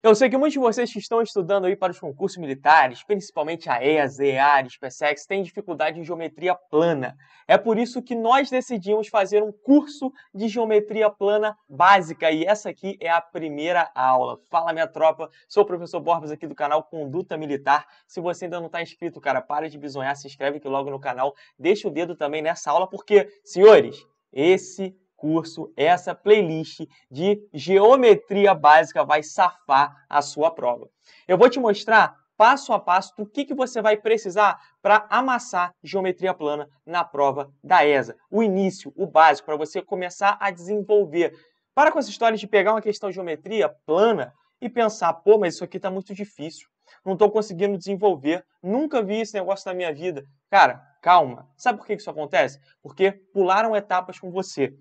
Eu sei que muitos de vocês que estão estudando aí para os concursos militares, principalmente a EAS, EARES, PSEX, têm dificuldade em geometria plana. É por isso que nós decidimos fazer um curso de geometria plana básica e essa aqui é a primeira aula. Fala minha tropa, sou o professor Borbas aqui do canal Conduta Militar. Se você ainda não está inscrito, cara, para de bisonhar, se inscreve aqui logo no canal, deixa o dedo também nessa aula porque, senhores, esse curso, essa playlist de geometria básica vai safar a sua prova. Eu vou te mostrar passo a passo do que, que você vai precisar para amassar geometria plana na prova da ESA. O início, o básico, para você começar a desenvolver. Para com essa história de pegar uma questão de geometria plana e pensar, pô, mas isso aqui está muito difícil, não estou conseguindo desenvolver, nunca vi esse negócio na minha vida. Cara, calma. Sabe por que isso acontece? Porque pularam etapas com você.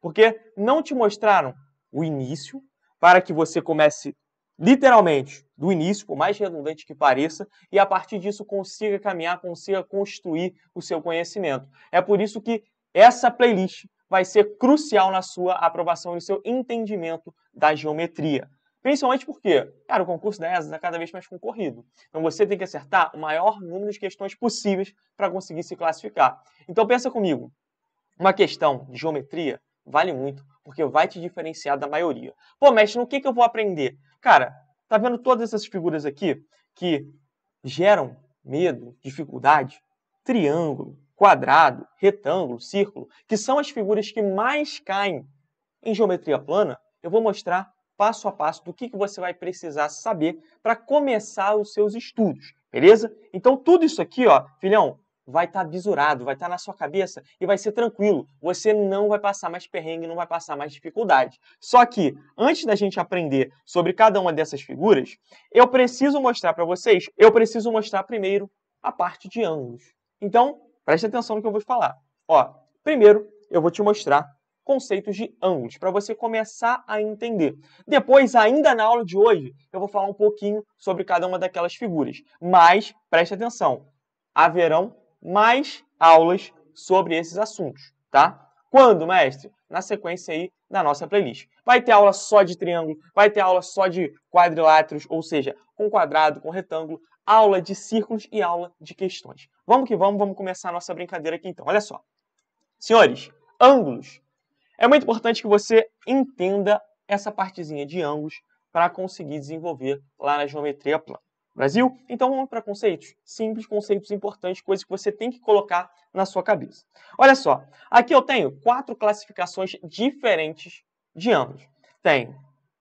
Porque não te mostraram o início para que você comece literalmente do início, por mais redundante que pareça, e a partir disso consiga caminhar, consiga construir o seu conhecimento. É por isso que essa playlist vai ser crucial na sua aprovação e no seu entendimento da geometria. Principalmente porque, cara, o concurso da ESA está é cada vez mais concorrido. Então você tem que acertar o maior número de questões possíveis para conseguir se classificar. Então pensa comigo, uma questão de geometria vale muito, porque vai te diferenciar da maioria. Pô, mestre, no que, que eu vou aprender? Cara, tá vendo todas essas figuras aqui que geram medo, dificuldade? Triângulo, quadrado, retângulo, círculo, que são as figuras que mais caem em geometria plana, eu vou mostrar passo a passo do que, que você vai precisar saber para começar os seus estudos, beleza? Então, tudo isso aqui, ó, filhão, vai estar tá vai estar tá na sua cabeça e vai ser tranquilo. Você não vai passar mais perrengue, não vai passar mais dificuldade. Só que, antes da gente aprender sobre cada uma dessas figuras, eu preciso mostrar para vocês, eu preciso mostrar primeiro a parte de ângulos. Então, preste atenção no que eu vou te falar. Ó, primeiro, eu vou te mostrar conceitos de ângulos, para você começar a entender. Depois, ainda na aula de hoje, eu vou falar um pouquinho sobre cada uma daquelas figuras. Mas, preste atenção, haverão mais aulas sobre esses assuntos, tá? Quando, mestre? Na sequência aí da nossa playlist. Vai ter aula só de triângulo, vai ter aula só de quadriláteros, ou seja, com quadrado, com retângulo, aula de círculos e aula de questões. Vamos que vamos, vamos começar a nossa brincadeira aqui então. Olha só. Senhores, ângulos. É muito importante que você entenda essa partezinha de ângulos para conseguir desenvolver lá na geometria plana. Brasil? Então vamos para conceitos. Simples conceitos importantes, coisas que você tem que colocar na sua cabeça. Olha só, aqui eu tenho quatro classificações diferentes de ângulos. Tem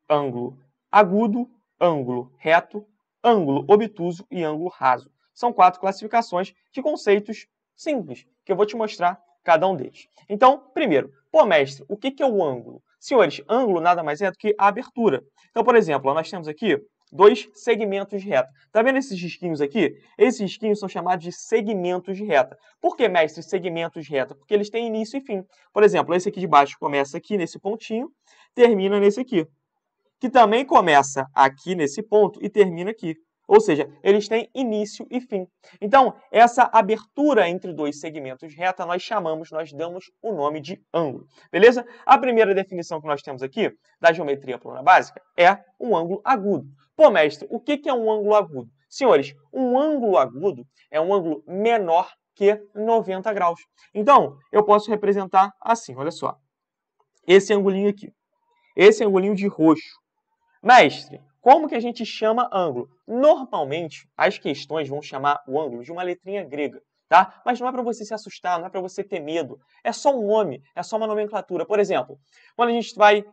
ângulo agudo, ângulo reto, ângulo obtuso e ângulo raso. São quatro classificações de conceitos simples, que eu vou te mostrar cada um deles. Então, primeiro, pô, mestre, o que é o ângulo? Senhores, ângulo nada mais é do que a abertura. Então, por exemplo, nós temos aqui dois segmentos de reta. Tá vendo esses risquinhos aqui? Esses risquinhos são chamados de segmentos de reta. Por que, mestre, segmentos de reta? Porque eles têm início e fim. Por exemplo, esse aqui de baixo começa aqui nesse pontinho, termina nesse aqui. Que também começa aqui nesse ponto e termina aqui. Ou seja, eles têm início e fim. Então, essa abertura entre dois segmentos reta nós chamamos, nós damos o nome de ângulo. Beleza? A primeira definição que nós temos aqui da geometria plana básica é um ângulo agudo. Pô, mestre, o que é um ângulo agudo? Senhores, um ângulo agudo é um ângulo menor que 90 graus. Então, eu posso representar assim, olha só. Esse angulinho aqui. Esse angulinho de roxo. Mestre, como que a gente chama ângulo? Normalmente, as questões vão chamar o ângulo de uma letrinha grega, tá? Mas não é para você se assustar, não é para você ter medo. É só um nome, é só uma nomenclatura. Por exemplo, quando a gente vai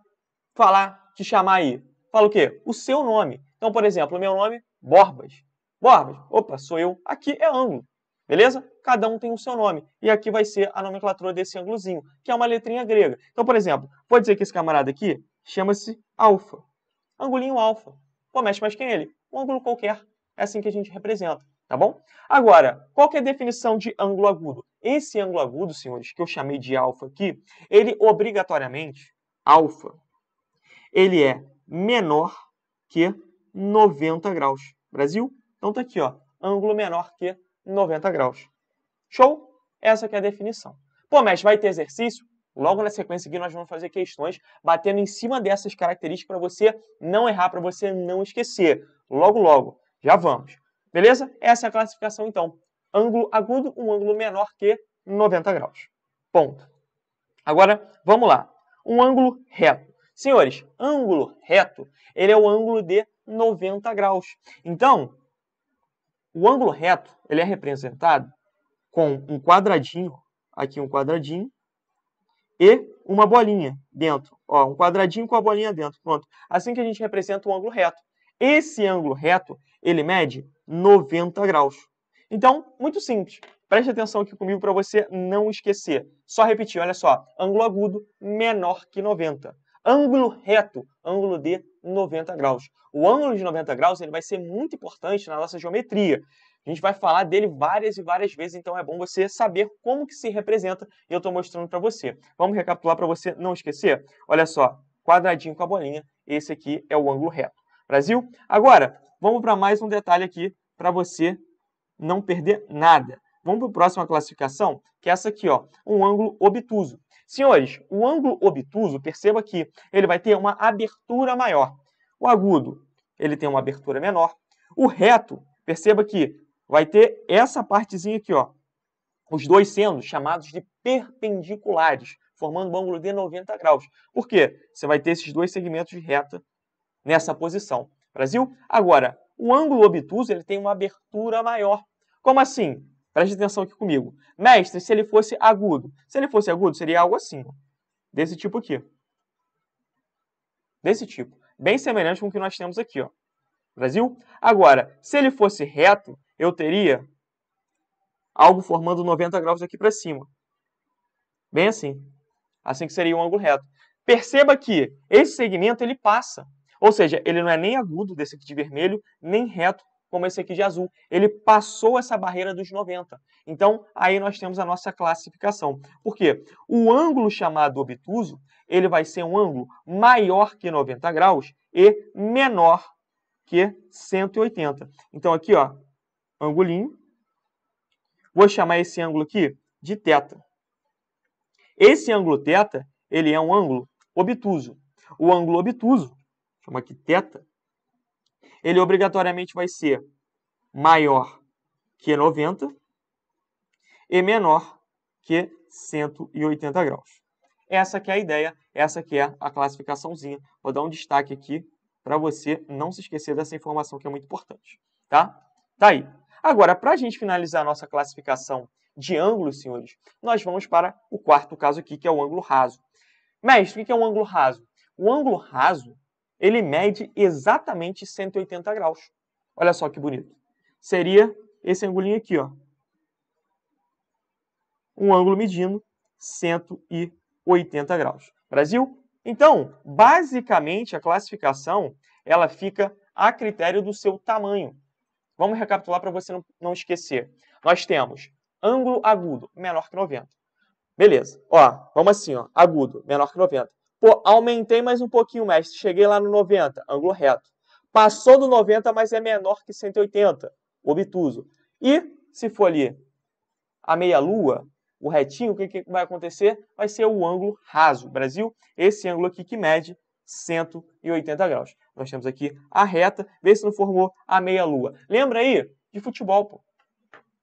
falar, te chamar aí, fala o quê? O seu nome. Então, por exemplo, meu nome, Borbas. Borbas, opa, sou eu. Aqui é ângulo, beleza? Cada um tem o seu nome. E aqui vai ser a nomenclatura desse ângulozinho, que é uma letrinha grega. Então, por exemplo, pode dizer que esse camarada aqui chama-se alfa. Angulinho alfa. Pô, mexe mais quem ele? Um ângulo qualquer. É assim que a gente representa, tá bom? Agora, qual que é a definição de ângulo agudo? Esse ângulo agudo, senhores, que eu chamei de alfa aqui, ele obrigatoriamente, alfa, ele é menor que 90 graus. Brasil? Então tá aqui, ó, ângulo menor que 90 graus. Show? Essa que é a definição. Pô, mestre, vai ter exercício? Logo na sequência aqui nós vamos fazer questões batendo em cima dessas características para você não errar, para você não esquecer. Logo, logo, já vamos. Beleza? Essa é a classificação então. Ângulo agudo, um ângulo menor que 90 graus. Ponto. Agora, vamos lá. Um ângulo reto. Senhores, ângulo reto, ele é o ângulo de 90 graus. Então, o ângulo reto ele é representado com um quadradinho, aqui um quadradinho, e uma bolinha dentro. Ó, um quadradinho com a bolinha dentro. Pronto. Assim que a gente representa o ângulo reto. Esse ângulo reto, ele mede 90 graus. Então, muito simples. Preste atenção aqui comigo para você não esquecer. Só repetir, olha só. Ângulo agudo menor que 90 ângulo reto, ângulo de 90 graus. O ângulo de 90 graus ele vai ser muito importante na nossa geometria. A gente vai falar dele várias e várias vezes, então é bom você saber como que se representa e eu estou mostrando para você. Vamos recapitular para você não esquecer? Olha só, quadradinho com a bolinha, esse aqui é o ângulo reto. Brasil? Agora, vamos para mais um detalhe aqui para você não perder nada. Vamos para a próxima classificação, que é essa aqui, ó, um ângulo obtuso. Senhores, o ângulo obtuso, perceba que ele vai ter uma abertura maior. O agudo, ele tem uma abertura menor. O reto, perceba que vai ter essa partezinha aqui, ó, os dois sendo chamados de perpendiculares, formando um ângulo de 90 graus. Por quê? Você vai ter esses dois segmentos de reta nessa posição. Brasil? Agora, o ângulo obtuso ele tem uma abertura maior. Como assim? Preste atenção aqui comigo. Mestre, se ele fosse agudo. Se ele fosse agudo, seria algo assim. Desse tipo aqui. Desse tipo. Bem semelhante com o que nós temos aqui. Ó. Brasil? Agora, se ele fosse reto, eu teria algo formando 90 graus aqui para cima. Bem assim. Assim que seria um ângulo reto. Perceba que esse segmento ele passa. Ou seja, ele não é nem agudo, desse aqui de vermelho, nem reto, como esse aqui de azul. Ele passou essa barreira dos 90. Então, aí nós temos a nossa classificação. Por quê? O ângulo chamado obtuso, ele vai ser um ângulo maior que 90 graus e menor que 180. Então, aqui, ó, angulinho. Vou chamar esse ângulo aqui de θ. Esse ângulo θ, ele é um ângulo obtuso. O ângulo obtuso, chama aqui θ, ele obrigatoriamente vai ser maior que 90 e menor que 180 graus. Essa que é a ideia, essa que é a classificaçãozinha. Vou dar um destaque aqui para você não se esquecer dessa informação que é muito importante, tá? Tá aí. Agora, para a gente finalizar a nossa classificação de ângulos, senhores, nós vamos para o quarto caso aqui, que é o ângulo raso. Mestre, o que é um ângulo raso? O ângulo raso ele mede exatamente 180 graus. Olha só que bonito. Seria esse angulinho aqui, ó. Um ângulo medindo 180 graus. Brasil? Então, basicamente, a classificação ela fica a critério do seu tamanho. Vamos recapitular para você não, não esquecer. Nós temos ângulo agudo menor que 90. Beleza. Ó, vamos assim, ó, agudo menor que 90. Pô, aumentei mais um pouquinho, mestre. Cheguei lá no 90, ângulo reto. Passou do 90, mas é menor que 180, obtuso. E se for ali a meia-lua, o retinho, o que, que vai acontecer? Vai ser o ângulo raso. Brasil, esse ângulo aqui que mede 180 graus. Nós temos aqui a reta, vê se não formou a meia-lua. Lembra aí de futebol, pô.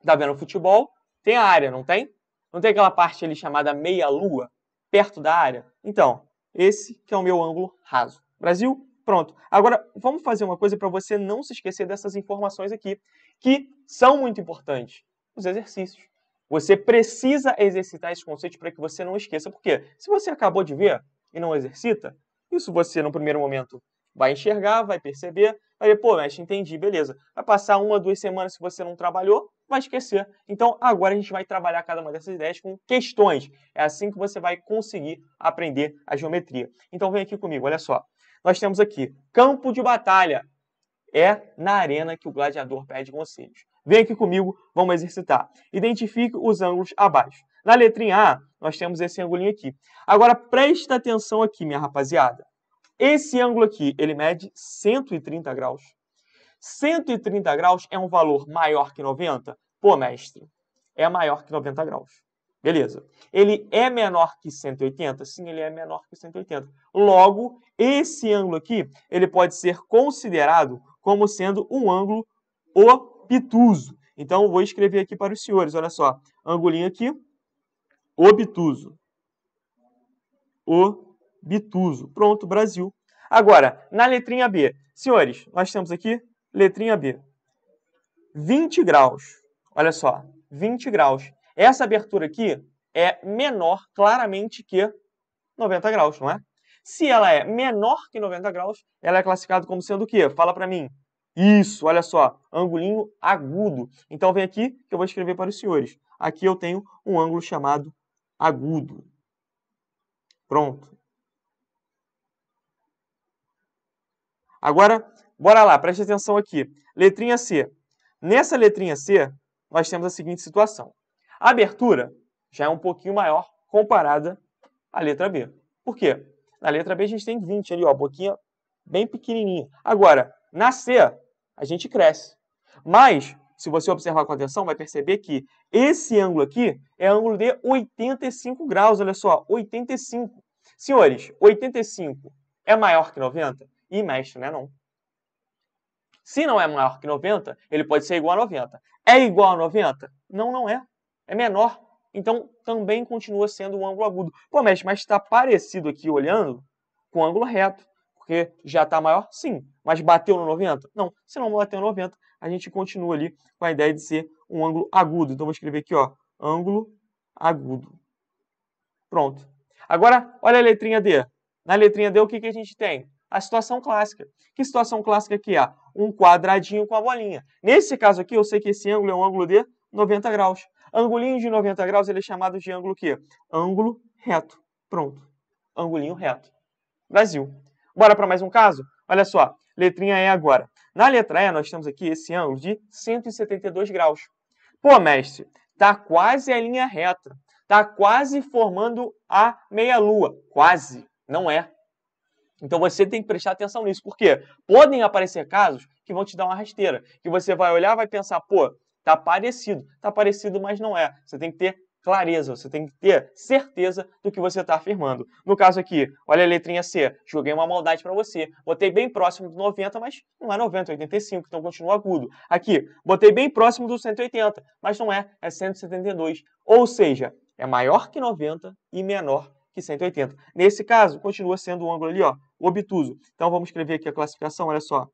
Tá vendo? O futebol tem a área, não tem? Não tem aquela parte ali chamada meia-lua, perto da área? Então, esse que é o meu ângulo raso. Brasil? Pronto. Agora, vamos fazer uma coisa para você não se esquecer dessas informações aqui, que são muito importantes. Os exercícios. Você precisa exercitar esses conceitos para que você não esqueça. Porque se você acabou de ver e não exercita, isso você, no primeiro momento, vai enxergar, vai perceber, vai ver, pô, mas entendi, beleza. Vai passar uma, duas semanas se você não trabalhou, vai esquecer. Então, agora a gente vai trabalhar cada uma dessas ideias com questões. É assim que você vai conseguir aprender a geometria. Então, vem aqui comigo, olha só. Nós temos aqui campo de batalha. É na arena que o gladiador pede conselhos. Vem aqui comigo, vamos exercitar. Identifique os ângulos abaixo. Na letrinha A, nós temos esse angulinho aqui. Agora, presta atenção aqui, minha rapaziada. Esse ângulo aqui, ele mede 130 graus. 130 graus é um valor maior que 90? Pô, mestre, é maior que 90 graus. Beleza. Ele é menor que 180? Sim, ele é menor que 180. Logo, esse ângulo aqui, ele pode ser considerado como sendo um ângulo obtuso. Então, vou escrever aqui para os senhores, olha só. Angulinho aqui, obtuso. Obtuso. Pronto, Brasil. Agora, na letrinha B, senhores, nós temos aqui Letrinha B. 20 graus. Olha só, 20 graus. Essa abertura aqui é menor claramente que 90 graus, não é? Se ela é menor que 90 graus, ela é classificada como sendo o quê? Fala para mim. Isso, olha só, angulinho agudo. Então vem aqui que eu vou escrever para os senhores. Aqui eu tenho um ângulo chamado agudo. Pronto. Agora, Bora lá, preste atenção aqui. Letrinha C. Nessa letrinha C, nós temos a seguinte situação. A abertura já é um pouquinho maior comparada à letra B. Por quê? Na letra B a gente tem 20 ali, ó, boquinha bem pequenininha. Agora, na C, a gente cresce. Mas, se você observar com atenção, vai perceber que esse ângulo aqui é ângulo de 85 graus, olha só, 85. Senhores, 85 é maior que 90? E mestre, né não? Se não é maior que 90, ele pode ser igual a 90. É igual a 90? Não, não é. É menor. Então, também continua sendo um ângulo agudo. Pô, mestre, mas está parecido aqui olhando com ângulo reto, porque já está maior? Sim. Mas bateu no 90? Não. Se não bateu no 90, a gente continua ali com a ideia de ser um ângulo agudo. Então, vou escrever aqui, ó, ângulo agudo. Pronto. Agora, olha a letrinha D. Na letrinha D, o que, que a gente tem? a situação clássica. Que situação clássica que há? É? Um quadradinho com a bolinha. Nesse caso aqui, eu sei que esse ângulo é um ângulo de 90 graus. Angulinho de 90 graus, ele é chamado de ângulo que? Ângulo reto. Pronto. Angulinho reto. Brasil. Bora para mais um caso? Olha só, letrinha E agora. Na letra E, nós temos aqui esse ângulo de 172 graus. Pô, mestre, tá quase a linha reta. Tá quase formando a meia-lua. Quase. Não é. Então você tem que prestar atenção nisso, porque podem aparecer casos que vão te dar uma rasteira, que você vai olhar, vai pensar, pô, tá parecido, tá parecido, mas não é. Você tem que ter clareza, você tem que ter certeza do que você está afirmando. No caso aqui, olha a letrinha C, joguei uma maldade para você, botei bem próximo do 90, mas não é 90, é 85, então continua agudo. Aqui, botei bem próximo do 180, mas não é, é 172. Ou seja, é maior que 90 e menor que 180. Nesse caso, continua sendo o ângulo ali, ó, obtuso. Então vamos escrever aqui a classificação, olha só.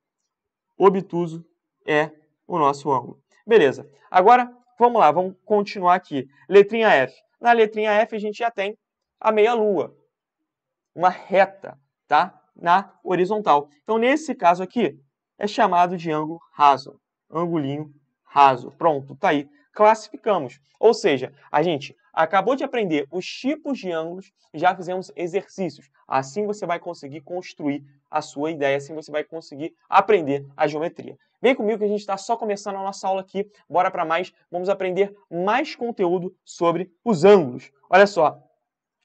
Obtuso é o nosso ângulo. Beleza. Agora, vamos lá, vamos continuar aqui. Letrinha F. Na letrinha F a gente já tem a meia-lua, uma reta, tá? Na horizontal. Então, nesse caso aqui, é chamado de ângulo raso, angulinho raso. Pronto, tá aí. Classificamos. Ou seja, a gente Acabou de aprender os tipos de ângulos, já fizemos exercícios. Assim você vai conseguir construir a sua ideia, assim você vai conseguir aprender a geometria. Vem comigo que a gente está só começando a nossa aula aqui. Bora para mais, vamos aprender mais conteúdo sobre os ângulos. Olha só,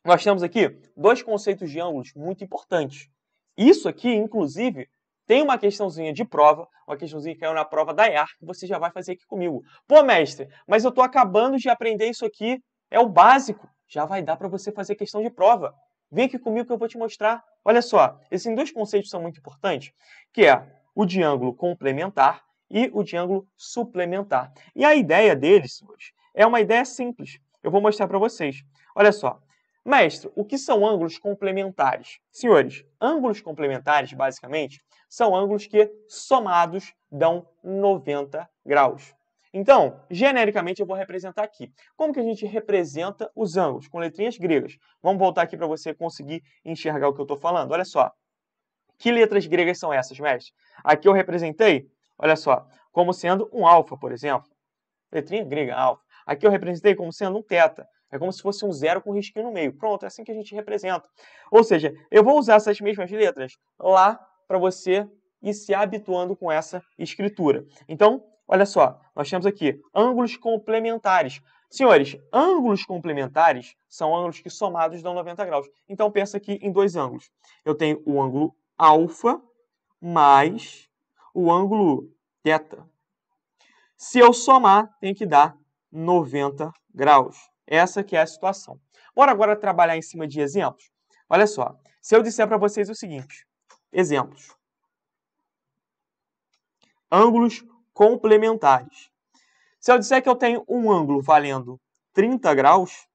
nós temos aqui dois conceitos de ângulos muito importantes. Isso aqui, inclusive, tem uma questãozinha de prova, uma questãozinha que caiu na prova da EAR, que você já vai fazer aqui comigo. Pô, mestre, mas eu estou acabando de aprender isso aqui é o básico. Já vai dar para você fazer questão de prova. Vem aqui comigo que eu vou te mostrar. Olha só, esses dois conceitos são muito importantes, que é o de ângulo complementar e o de ângulo suplementar. E a ideia deles, senhores, é uma ideia simples. Eu vou mostrar para vocês. Olha só. Mestre, o que são ângulos complementares? Senhores, ângulos complementares, basicamente, são ângulos que, somados, dão 90 graus. Então, genericamente eu vou representar aqui. Como que a gente representa os ângulos? Com letrinhas gregas. Vamos voltar aqui para você conseguir enxergar o que eu estou falando. Olha só. Que letras gregas são essas, mestre? Aqui eu representei, olha só, como sendo um alfa, por exemplo. Letrinha grega, alfa. Aqui eu representei como sendo um teta. É como se fosse um zero com risquinho no meio. Pronto, é assim que a gente representa. Ou seja, eu vou usar essas mesmas letras lá para você ir se habituando com essa escritura. Então, Olha só, nós temos aqui ângulos complementares. Senhores, ângulos complementares são ângulos que somados dão 90 graus. Então, pensa aqui em dois ângulos. Eu tenho o ângulo alfa mais o ângulo beta. Se eu somar, tem que dar 90 graus. Essa que é a situação. Bora agora trabalhar em cima de exemplos? Olha só, se eu disser para vocês o seguinte, exemplos. Ângulos complementares. Se eu disser que eu tenho um ângulo valendo 30 graus,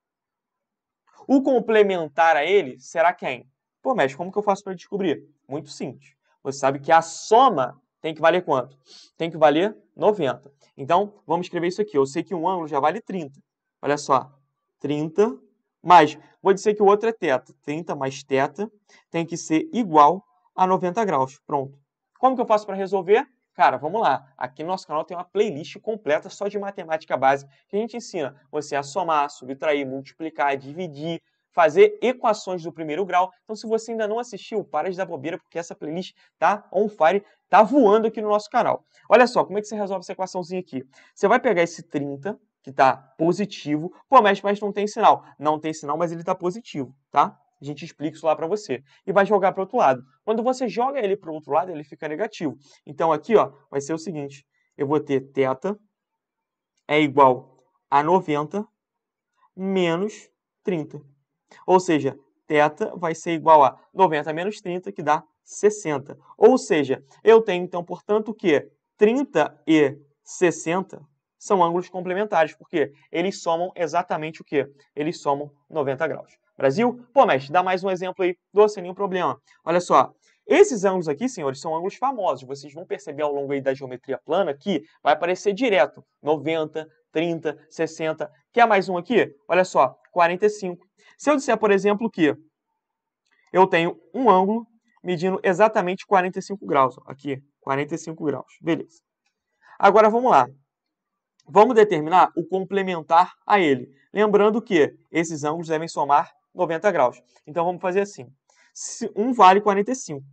o complementar a ele será quem? Pô, mestre, como que eu faço para descobrir? Muito simples. Você sabe que a soma tem que valer quanto? Tem que valer 90. Então, vamos escrever isso aqui. Eu sei que um ângulo já vale 30. Olha só, 30 mais, vou dizer que o outro é teta. 30 mais teta tem que ser igual a 90 graus. Pronto. Como que eu faço para resolver? Cara, vamos lá. Aqui no nosso canal tem uma playlist completa só de matemática básica que a gente ensina você a somar, subtrair, multiplicar, dividir, fazer equações do primeiro grau. Então, se você ainda não assistiu, para de dar bobeira, porque essa playlist tá on fire, tá voando aqui no nosso canal. Olha só, como é que você resolve essa equaçãozinha aqui? Você vai pegar esse 30, que está positivo. Pô, mas, mas não tem sinal. Não tem sinal, mas ele está positivo, tá? a gente explica isso lá para você. E vai jogar para o outro lado. Quando você joga ele para o outro lado, ele fica negativo. Então aqui ó, vai ser o seguinte, eu vou ter θ é igual a 90 menos 30. Ou seja, θ vai ser igual a 90 menos 30, que dá 60. Ou seja, eu tenho então, portanto, que 30 e 60 são ângulos complementares, porque eles somam exatamente o quê? Eles somam 90 graus. Brasil. Pô, mestre, dá mais um exemplo aí do sem nenhum problema. Olha só. Esses ângulos aqui, senhores, são ângulos famosos. Vocês vão perceber ao longo aí da geometria plana que vai aparecer direto 90, 30, 60. Quer mais um aqui? Olha só, 45. Se eu disser, por exemplo, que eu tenho um ângulo medindo exatamente 45 graus. Aqui, 45 graus. Beleza. Agora, vamos lá. Vamos determinar o complementar a ele. Lembrando que esses ângulos devem somar 90 graus. Então vamos fazer assim. Um vale 45.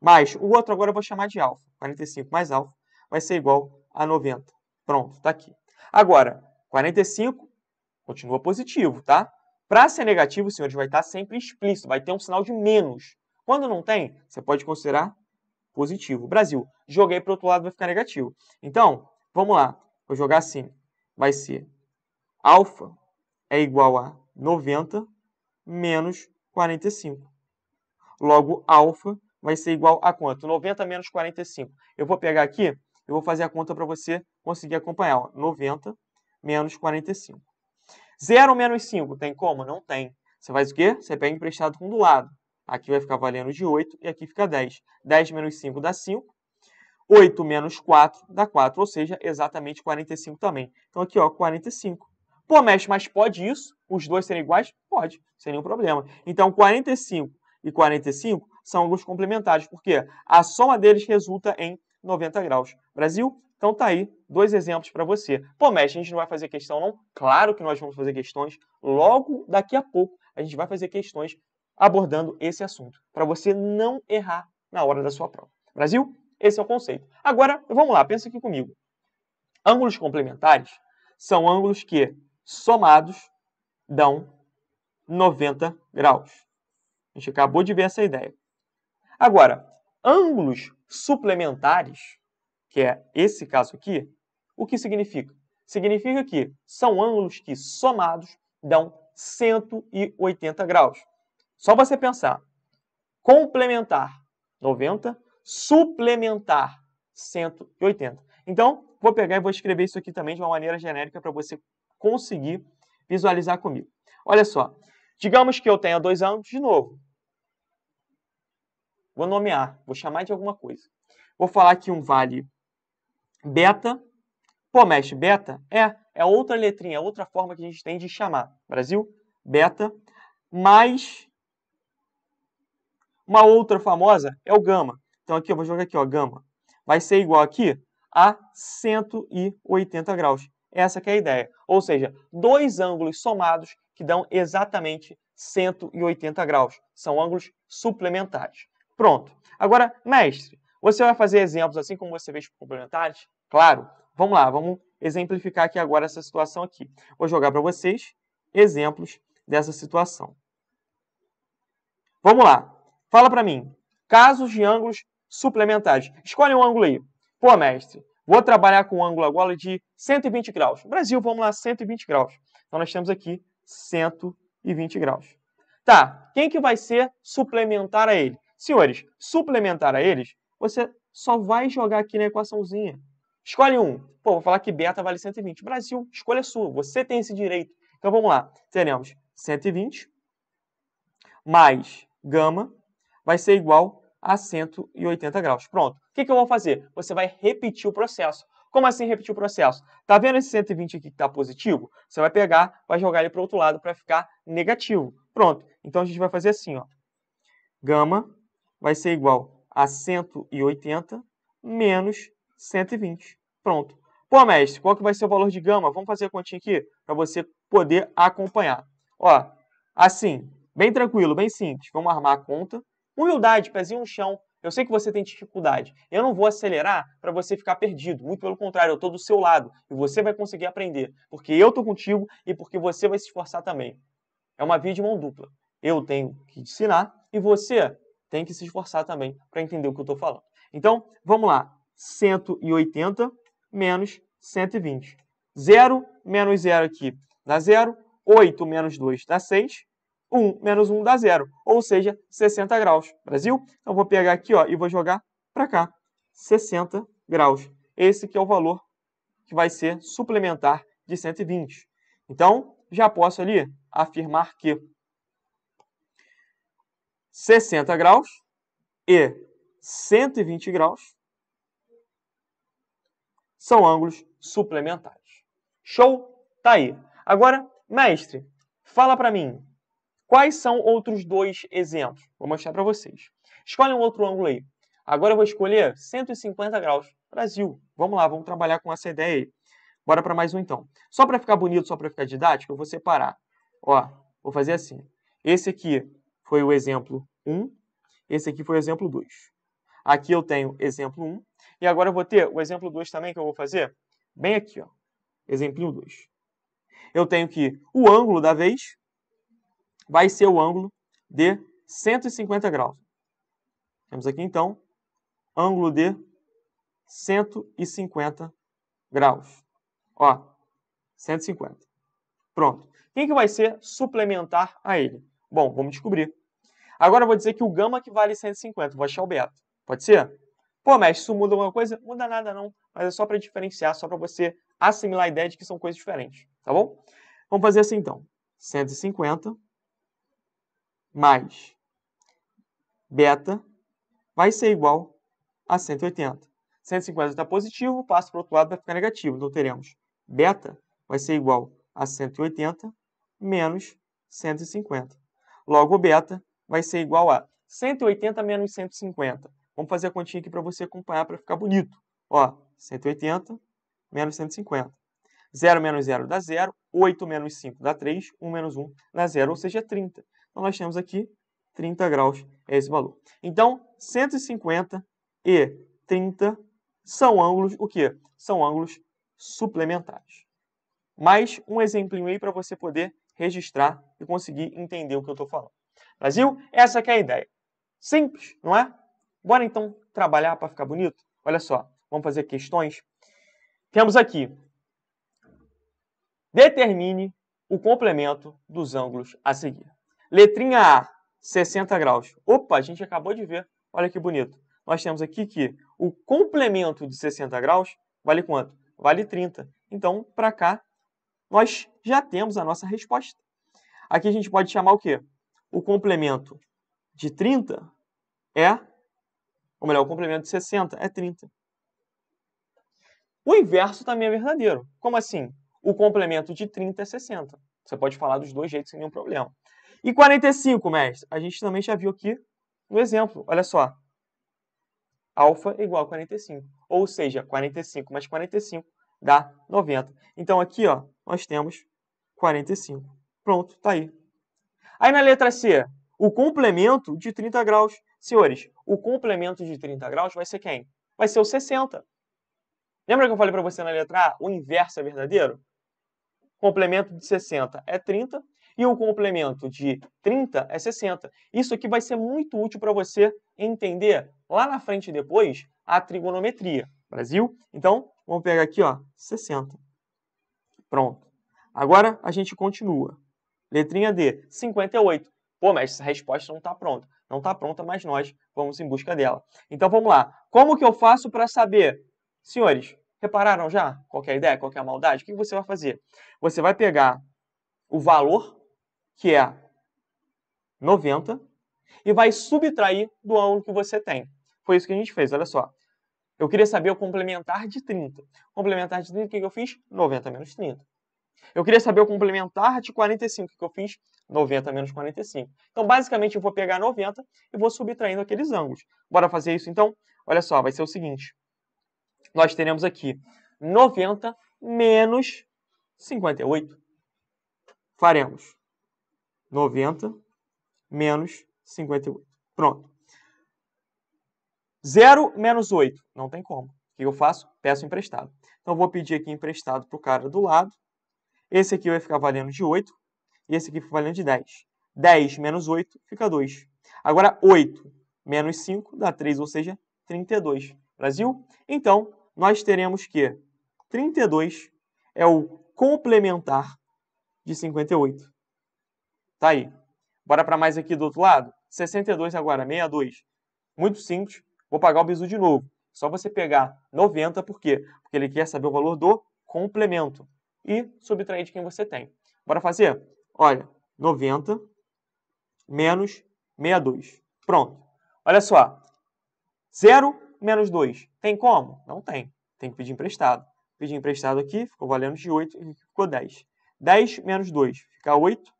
Mais o outro agora eu vou chamar de alfa. 45 mais alfa vai ser igual a 90. Pronto, está aqui. Agora, 45 continua positivo, tá? Para ser negativo, senhores, vai estar sempre explícito, vai ter um sinal de menos. Quando não tem, você pode considerar positivo. Brasil, joguei para o outro lado, vai ficar negativo. Então, vamos lá. Vou jogar assim. Vai ser alfa é igual a 90 menos 45. Logo, alfa vai ser igual a quanto? 90 menos 45. Eu vou pegar aqui, eu vou fazer a conta para você conseguir acompanhar. Ó. 90 menos 45. 0 menos 5, tem como? Não tem. Você faz o quê? Você pega emprestado com um do lado. Aqui vai ficar valendo de 8 e aqui fica 10. 10 menos 5 dá 5. 8 menos 4 dá 4, ou seja, exatamente 45 também. Então aqui, ó, 45. Pô, mestre, mas pode isso? Os dois serem iguais? Pode, sem nenhum problema. Então, 45 e 45 são ângulos complementares, porque a soma deles resulta em 90 graus. Brasil? Então tá aí dois exemplos para você. Pô, mestre, a gente não vai fazer questão não? Claro que nós vamos fazer questões. Logo daqui a pouco a gente vai fazer questões abordando esse assunto, para você não errar na hora da sua prova. Brasil? Esse é o conceito. Agora, vamos lá, pensa aqui comigo. Ângulos complementares são ângulos que somados dão 90 graus. A gente acabou de ver essa ideia. Agora, ângulos suplementares, que é esse caso aqui, o que significa? Significa que são ângulos que somados dão 180 graus. Só você pensar. Complementar 90, suplementar 180. Então, vou pegar e vou escrever isso aqui também de uma maneira genérica para você conseguir visualizar comigo. Olha só, digamos que eu tenha dois ângulos de novo. Vou nomear, vou chamar de alguma coisa. Vou falar que um vale beta. Pô, mestre, beta? É, é outra letrinha, é outra forma que a gente tem de chamar. Brasil, beta, mais uma outra famosa é o gama. Então aqui eu vou jogar aqui, ó, gama. Vai ser igual aqui a 180 graus. Essa é a ideia. Ou seja, dois ângulos somados que dão exatamente 180 graus. São ângulos suplementares. Pronto. Agora, mestre, você vai fazer exemplos assim como você fez complementares? Claro. Vamos lá, vamos exemplificar aqui agora essa situação aqui. Vou jogar para vocês exemplos dessa situação. Vamos lá. Fala para mim. Casos de ângulos suplementares. Escolhe um ângulo aí. Pô, mestre, Vou trabalhar com um ângulo agora de 120 graus. Brasil, vamos lá, 120 graus. Então nós temos aqui 120 graus. Tá, quem que vai ser suplementar a ele? Senhores, suplementar a eles, você só vai jogar aqui na equaçãozinha. Escolhe um. Pô, vou falar que beta vale 120. Brasil, escolha sua. Você tem esse direito. Então vamos lá. Teremos 120 mais gama vai ser igual a 180 graus. Pronto. O que, que eu vou fazer? Você vai repetir o processo. Como assim repetir o processo? Tá vendo esse 120 aqui que está positivo? Você vai pegar, vai jogar ele para o outro lado para ficar negativo. Pronto. Então a gente vai fazer assim, ó. Gama vai ser igual a 180 menos 120. Pronto. Pô, mestre, qual que vai ser o valor de gama? Vamos fazer a continha aqui para você poder acompanhar. Ó, assim, bem tranquilo, bem simples. Vamos armar a conta. Humildade, pezinho no chão. Eu sei que você tem dificuldade. Eu não vou acelerar para você ficar perdido. Muito pelo contrário, eu estou do seu lado e você vai conseguir aprender, porque eu estou contigo e porque você vai se esforçar também. É uma via de mão dupla. Eu tenho que te ensinar e você tem que se esforçar também para entender o que eu estou falando. Então, vamos lá. 180 menos 120. 0 menos 0 aqui dá 0. 8 menos 2 dá 6. 1 menos 1 dá 0, ou seja, 60 graus. Brasil? eu vou pegar aqui ó, e vou jogar para cá, 60 graus. Esse que é o valor que vai ser suplementar de 120. Então, já posso ali afirmar que 60 graus e 120 graus são ângulos suplementares. Show? Tá aí. Agora, mestre, fala para mim, Quais são outros dois exemplos? Vou mostrar para vocês. Escolhe um outro ângulo aí. Agora eu vou escolher 150 graus. Brasil. Vamos lá, vamos trabalhar com essa ideia aí. Bora para mais um então. Só para ficar bonito, só para ficar didático, eu vou separar. Ó, vou fazer assim. Esse aqui foi o exemplo 1, esse aqui foi o exemplo 2. Aqui eu tenho exemplo 1, e agora eu vou ter o exemplo 2 também que eu vou fazer bem aqui, ó. Exemplinho 2. Eu tenho que o ângulo da vez vai ser o ângulo de 150 graus. Temos aqui, então, ângulo de 150 graus. Ó, 150. Pronto. Quem que vai ser suplementar a ele? Bom, vamos descobrir. Agora eu vou dizer que o gama que vale 150, vou achar o beta. Pode ser? Pô, mestre, isso muda alguma coisa? Muda nada não, mas é só para diferenciar, só para você assimilar a ideia de que são coisas diferentes, tá bom? Vamos fazer assim então. 150 mais beta vai ser igual a 180. 150 está positivo, passo para o outro lado, vai ficar negativo. Então, teremos beta vai ser igual a 180 menos 150. Logo, beta vai ser igual a 180 menos 150. Vamos fazer a continha aqui para você acompanhar, para ficar bonito. Ó, 180 menos 150. 0 menos 0 dá 0, 8 menos 5 dá 3, 1 menos 1 dá 0, ou seja, 30. Então, nós temos aqui 30 graus é esse valor. Então, 150 e 30 são ângulos, o quê? São ângulos suplementares. Mais um exemplinho aí para você poder registrar e conseguir entender o que eu estou falando. Brasil, essa é a ideia. Simples, não é? Bora então trabalhar para ficar bonito? Olha só, vamos fazer questões. Temos aqui, determine o complemento dos ângulos a seguir. Letrinha A, 60 graus. Opa, a gente acabou de ver. Olha que bonito. Nós temos aqui que o complemento de 60 graus vale quanto? Vale 30. Então, para cá, nós já temos a nossa resposta. Aqui a gente pode chamar o quê? O complemento de 30 é, ou melhor, o complemento de 60 é 30. O inverso também é verdadeiro. Como assim? O complemento de 30 é 60. Você pode falar dos dois jeitos sem nenhum problema. E 45, mestre? A gente também já viu aqui no exemplo. Olha só. Alfa igual a 45. Ou seja, 45 mais 45 dá 90. Então, aqui ó, nós temos 45. Pronto, tá aí. Aí na letra C, o complemento de 30 graus. Senhores, o complemento de 30 graus vai ser quem? Vai ser o 60. Lembra que eu falei para você na letra A? O inverso é verdadeiro? Complemento de 60 é 30 e o complemento de 30 é 60. Isso aqui vai ser muito útil para você entender lá na frente depois a trigonometria. Brasil? Então, vamos pegar aqui, ó, 60. Pronto. Agora a gente continua. Letrinha D, 58. Pô, mas essa resposta não está pronta. Não está pronta, mas nós vamos em busca dela. Então vamos lá. Como que eu faço para saber? Senhores, repararam já? Qualquer ideia, qualquer maldade? O que você vai fazer? Você vai pegar o valor que é 90, e vai subtrair do ângulo que você tem. Foi isso que a gente fez, olha só. Eu queria saber o complementar de 30. Complementar de 30, o que eu fiz? 90 menos 30. Eu queria saber o complementar de 45, o que eu fiz? 90 menos 45. Então, basicamente, eu vou pegar 90 e vou subtraindo aqueles ângulos. Bora fazer isso, então? Olha só, vai ser o seguinte. Nós teremos aqui 90 menos 58. Faremos 90 menos 58. Pronto. 0 menos 8. Não tem como. O que eu faço? Peço emprestado. Então, vou pedir aqui emprestado para o cara do lado. Esse aqui vai ficar valendo de 8. E esse aqui fica valendo de 10. 10 menos 8 fica 2. Agora, 8 menos 5 dá 3, ou seja, 32. Brasil? Então, nós teremos que 32 é o complementar de 58. Tá aí. Bora para mais aqui do outro lado. 62 agora, 62. Muito simples. Vou pagar o bizu de novo. Só você pegar 90, por quê? Porque ele quer saber o valor do complemento. E subtrair de quem você tem. Bora fazer? Olha, 90 menos 62. Pronto. Olha só. 0 menos 2. Tem como? Não tem. Tem que pedir emprestado. Pedir emprestado aqui, ficou valendo de 8 e ficou 10. 10 menos 2, fica 8.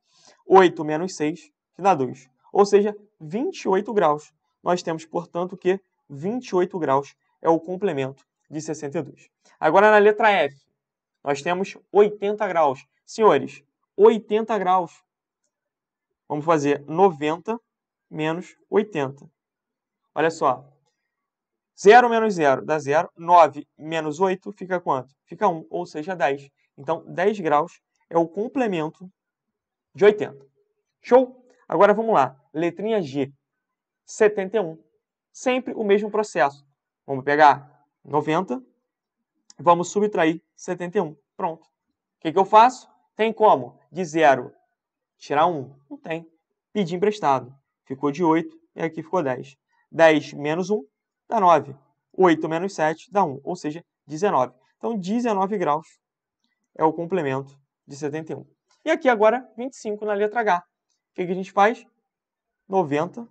8 menos 6, que dá 2. Ou seja, 28 graus. Nós temos, portanto, que 28 graus é o complemento de 62. Agora, na letra F, nós temos 80 graus. Senhores, 80 graus. Vamos fazer 90 menos 80. Olha só. 0 menos 0 dá 0. 9 menos 8 fica quanto? Fica 1, ou seja, 10. Então, 10 graus é o complemento de 80. Show? Agora vamos lá. Letrinha G, 71. Sempre o mesmo processo. Vamos pegar 90, vamos subtrair 71. Pronto. O que, que eu faço? Tem como? De zero tirar 1? Não tem. Pedi emprestado. Ficou de 8 e aqui ficou 10. 10 menos 1 dá 9. 8 menos 7 dá 1, ou seja, 19. Então, 19 graus é o complemento de 71. E aqui agora 25 na letra H. O que, a gente faz? 90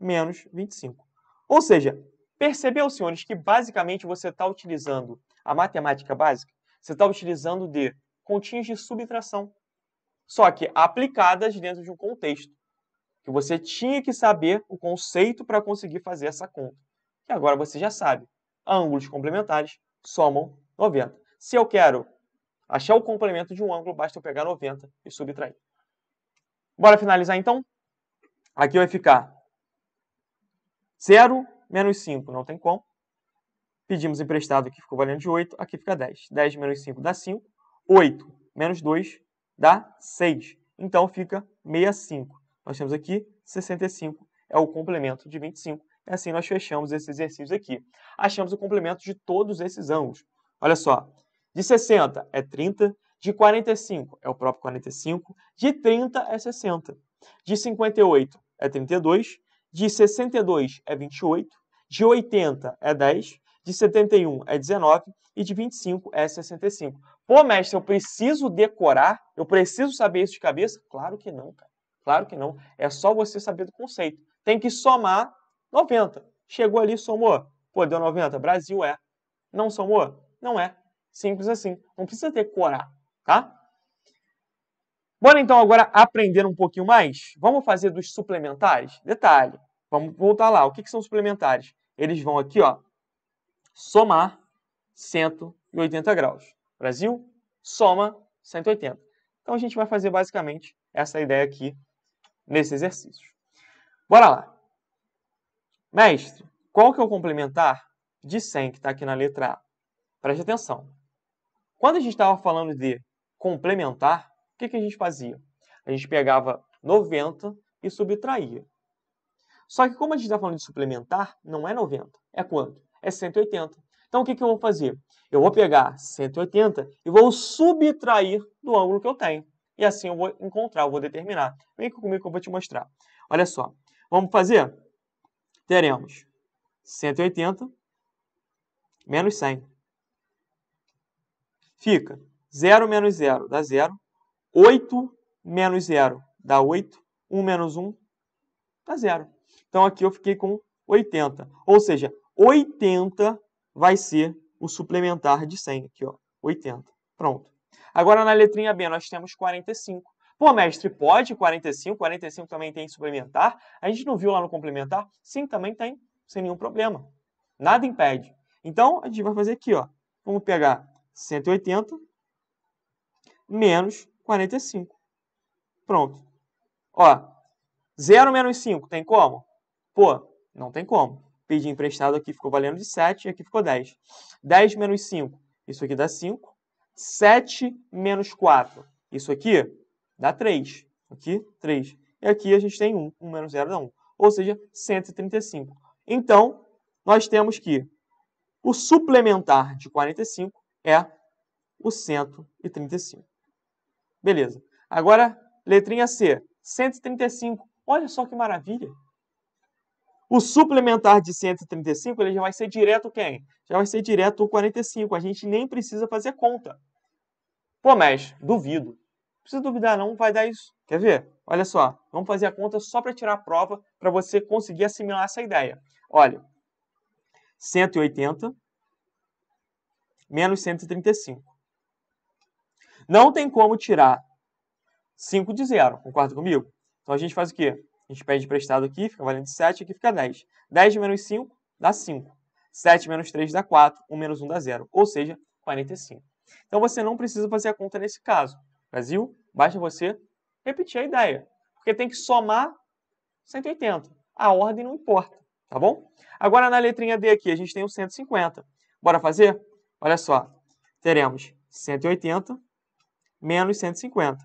menos 25. Ou seja, percebeu, senhores, que basicamente você está utilizando a matemática básica? Você está utilizando de continhas de subtração, só que aplicadas dentro de um contexto, que você tinha que saber o conceito para conseguir fazer essa conta. E agora você já sabe. Ângulos complementares somam 90. Se eu quero Achar o complemento de um ângulo, basta eu pegar 90 e subtrair. Bora finalizar então? Aqui vai ficar 0 menos 5, não tem como. Pedimos emprestado aqui, ficou valendo de 8, aqui fica 10. 10 menos 5 dá 5, 8 menos 2 dá 6. Então fica 65. Nós temos aqui 65, é o complemento de 25. É assim nós fechamos esse exercício aqui. Achamos o complemento de todos esses ângulos. Olha só, de 60 é 30, de 45 é o próprio 45, de 30 é 60, de 58 é 32, de 62 é 28, de 80 é 10, de 71 é 19 e de 25 é 65. Pô, mestre, eu preciso decorar? Eu preciso saber isso de cabeça? Claro que não, cara. Claro que não. É só você saber do conceito. Tem que somar 90. Chegou ali, somou. Pô, deu 90. Brasil é. Não somou? Não é. Simples assim. Não precisa decorar, tá? Bora então agora aprender um pouquinho mais? Vamos fazer dos suplementares? Detalhe, vamos voltar lá. O que, que são suplementares? Eles vão aqui, ó, somar 180 graus. Brasil, soma 180. Então a gente vai fazer basicamente essa ideia aqui nesse exercício. Bora lá. Mestre, qual que é o complementar de 100 que está aqui na letra A? Preste atenção. Quando a gente estava falando de complementar, o que, que a gente fazia? A gente pegava 90 e subtraía. Só que como a gente está falando de suplementar, não é 90. É quanto? É 180. Então o que, que eu vou fazer? Eu vou pegar 180 e vou subtrair do ângulo que eu tenho. E assim eu vou encontrar, eu vou determinar. Vem comigo que eu vou te mostrar. Olha só. Vamos fazer? Teremos 180 menos 100. Fica 0 menos 0 dá 0. 8 menos 0 dá 8. 1 menos 1 dá 0. Então aqui eu fiquei com 80. Ou seja, 80 vai ser o suplementar de 100. Aqui, ó, 80. Pronto. Agora na letrinha B nós temos 45. Pô, mestre, pode 45? 45 também tem suplementar? A gente não viu lá no complementar? Sim, também tem, sem nenhum problema. Nada impede. Então, a gente vai fazer aqui, ó. Vamos pegar 180 menos 45. Pronto. Ó, 0 menos 5 tem como? Pô, não tem como. Pedi emprestado aqui ficou valendo de 7 e aqui ficou 10. 10 menos 5, isso aqui dá 5. 7 menos 4, isso aqui dá 3. Aqui, 3. E aqui a gente tem 1. 1 menos 0 dá 1. Ou seja, 135. Então, nós temos que o suplementar de 45 é o 135. Beleza. Agora, letrinha C, 135. Olha só que maravilha. O suplementar de 135 ele já vai ser direto quem? Já vai ser direto o 45. A gente nem precisa fazer conta. Pô, mas duvido. Não precisa duvidar não, vai dar isso. Quer ver? Olha só, vamos fazer a conta só para tirar a prova, para você conseguir assimilar essa ideia. Olha, 180 menos 135. Não tem como tirar 5 de zero, concorda comigo? Então a gente faz o quê? A gente pede emprestado aqui, fica valendo 7, aqui fica 10. 10 menos 5 dá 5. 7 menos 3 dá 4, 1 menos 1 dá 0, ou seja, 45. Então você não precisa fazer a conta nesse caso. Brasil, basta você repetir a ideia, porque tem que somar 180. A ordem não importa, tá bom? Agora na letrinha D aqui, a gente tem o 150. Bora fazer? Olha só, teremos 180 menos 150.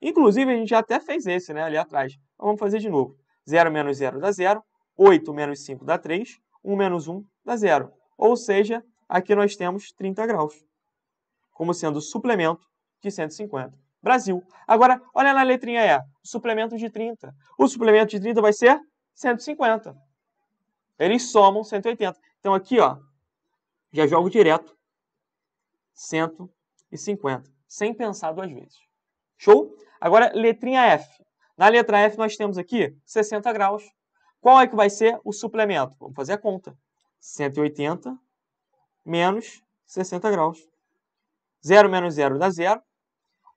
Inclusive, a gente já até fez esse né, ali atrás. Então, vamos fazer de novo. 0 menos 0 dá 0, 8 menos 5 dá 3, 1 menos 1 dá 0. Ou seja, aqui nós temos 30 graus, como sendo suplemento de 150. Brasil. Agora, olha na letrinha E, suplemento de 30. O suplemento de 30 vai ser 150. Eles somam 180. Então aqui, ó, já jogo direto 150, sem pensar duas vezes. Show? Agora, letrinha F. Na letra F, nós temos aqui 60 graus. Qual é que vai ser o suplemento? Vamos fazer a conta. 180 menos 60 graus. 0 menos 0 dá 0.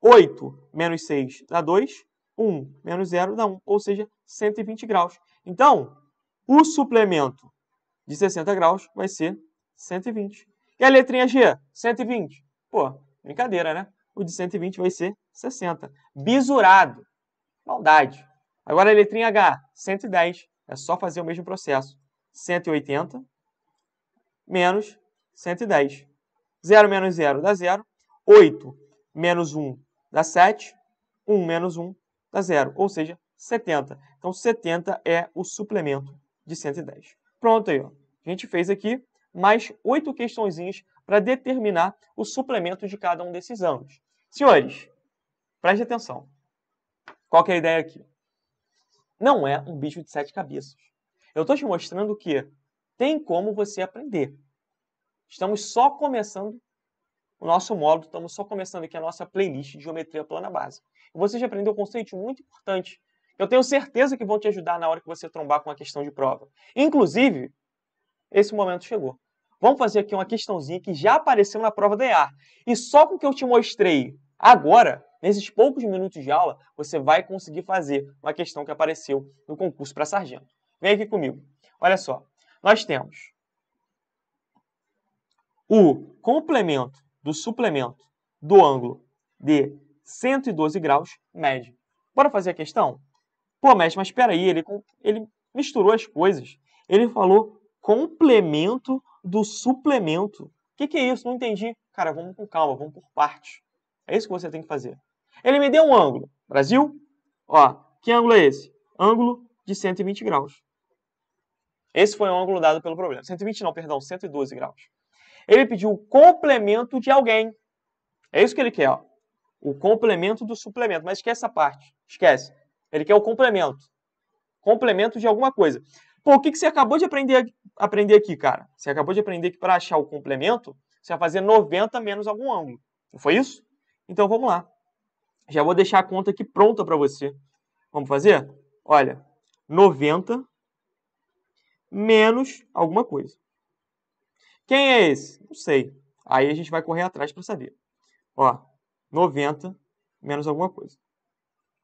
8 menos 6 dá 2. 1 menos 0 dá 1, ou seja, 120 graus. Então, o suplemento de 60 graus vai ser 120. graus. E a letrinha G? 120. Pô, brincadeira, né? O de 120 vai ser 60. Bisurado. Maldade. Agora a letrinha H, 110. É só fazer o mesmo processo. 180 menos 110. 0 menos 0 dá 0. 8 menos 1 dá 7. 1 menos 1 dá 0. Ou seja, 70. Então, 70 é o suplemento de 110. Pronto aí, ó. A gente fez aqui mais oito questõezinhas para determinar o suplemento de cada um desses anos. Senhores, preste atenção. Qual é a ideia aqui? Não é um bicho de sete cabeças. Eu estou te mostrando que tem como você aprender. Estamos só começando o nosso módulo, estamos só começando aqui a nossa playlist de geometria plana básica. Você já aprendeu um conceito muito importante. Eu tenho certeza que vão te ajudar na hora que você trombar com a questão de prova. Inclusive, esse momento chegou. Vamos fazer aqui uma questãozinha que já apareceu na prova da EAR. E só com o que eu te mostrei agora, nesses poucos minutos de aula, você vai conseguir fazer uma questão que apareceu no concurso para sargento. Vem aqui comigo. Olha só. Nós temos o complemento do suplemento do ângulo de 112 graus mede. Bora fazer a questão? Pô, mestre, mas espera aí, ele, ele misturou as coisas. Ele falou complemento do suplemento. O que, que é isso? Não entendi. Cara, vamos com calma, vamos por parte. É isso que você tem que fazer. Ele me deu um ângulo. Brasil? Ó, que ângulo é esse? Ângulo de 120 graus. Esse foi o ângulo dado pelo problema. 120 não, perdão, 112 graus. Ele pediu o complemento de alguém. É isso que ele quer, ó. O complemento do suplemento. Mas esquece essa parte. Esquece. Ele quer o complemento. Complemento de alguma coisa. Pô, o que, que você acabou de aprender, aprender aqui, cara? Você acabou de aprender que para achar o complemento, você vai fazer 90 menos algum ângulo. Não foi isso? Então vamos lá. Já vou deixar a conta aqui pronta para você. Vamos fazer? Olha, 90 menos alguma coisa. Quem é esse? Não sei. Aí a gente vai correr atrás para saber. Ó, 90 menos alguma coisa.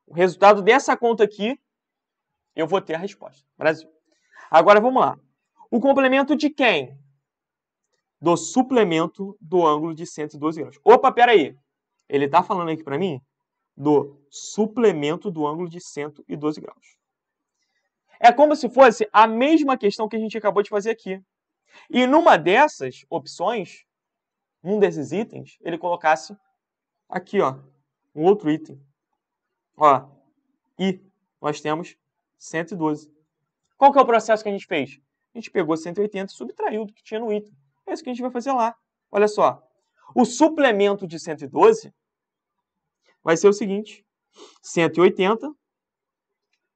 O resultado dessa conta aqui, eu vou ter a resposta. Brasil. Agora vamos lá. O complemento de quem? Do suplemento do ângulo de 112 graus. Opa, peraí. Ele está falando aqui para mim do suplemento do ângulo de 112 graus. É como se fosse a mesma questão que a gente acabou de fazer aqui. E numa dessas opções, num desses itens, ele colocasse aqui, ó, um outro item. Ó, e nós temos 112. Qual que é o processo que a gente fez? A gente pegou 180 e subtraiu do que tinha no item. É isso que a gente vai fazer lá. Olha só. O suplemento de 112 vai ser o seguinte: 180